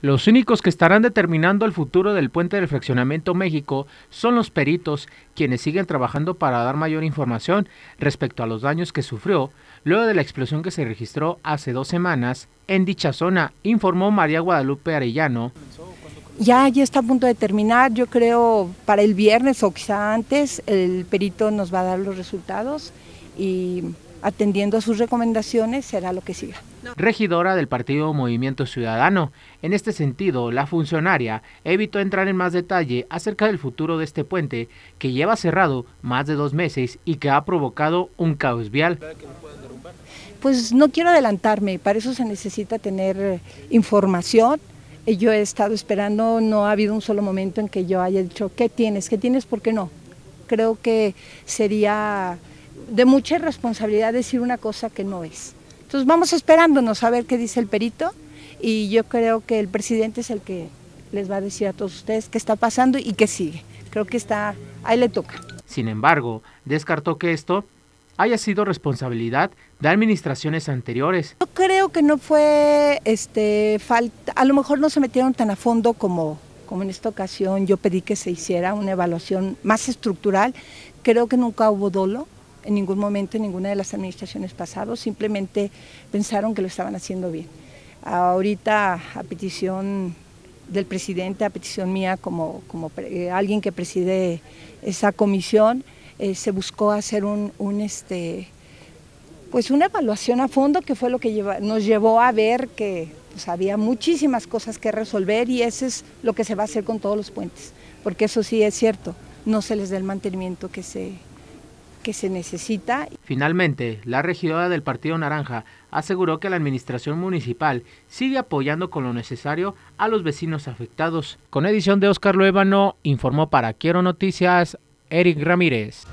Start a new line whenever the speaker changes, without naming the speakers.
Los únicos que estarán determinando el futuro del puente de Fraccionamiento México son los peritos, quienes siguen trabajando para dar mayor información respecto a los daños que sufrió luego de la explosión que se registró hace dos semanas en dicha zona, informó María Guadalupe Arellano.
Ya, ya está a punto de terminar, yo creo para el viernes o quizá antes el perito nos va a dar los resultados y atendiendo a sus recomendaciones, será lo que siga.
Regidora del partido Movimiento Ciudadano. En este sentido, la funcionaria evitó entrar en más detalle acerca del futuro de este puente que lleva cerrado más de dos meses y que ha provocado un caos vial.
Pues no quiero adelantarme, para eso se necesita tener eh, información. Eh, yo he estado esperando, no ha habido un solo momento en que yo haya dicho, ¿qué tienes? ¿Qué tienes? ¿Por qué no? Creo que sería de mucha irresponsabilidad decir una cosa que no es. Entonces vamos esperándonos a ver qué dice el perito y yo creo que el presidente es el que les va a decir a todos ustedes qué está pasando y qué sigue. Creo que está, ahí le toca.
Sin embargo, descartó que esto haya sido responsabilidad de administraciones anteriores. Yo
creo que no fue este falta, a lo mejor no se metieron tan a fondo como como en esta ocasión yo pedí que se hiciera una evaluación más estructural. Creo que nunca hubo dolo, en ningún momento en ninguna de las administraciones pasadas, simplemente pensaron que lo estaban haciendo bien. Ahorita, a petición del presidente, a petición mía como, como eh, alguien que preside esa comisión, eh, se buscó hacer un, este, pues una evaluación a fondo que fue lo que nos llevó a ver que pues, había muchísimas cosas que resolver y eso es lo que se va a hacer con todos los puentes, porque eso sí es cierto, no se les da el mantenimiento que se, que se necesita.
Finalmente, la regidora del Partido Naranja aseguró que la administración municipal sigue apoyando con lo necesario a los vecinos afectados. Con edición de Oscar Luevano, informó para Quiero Noticias, Eric Ramírez.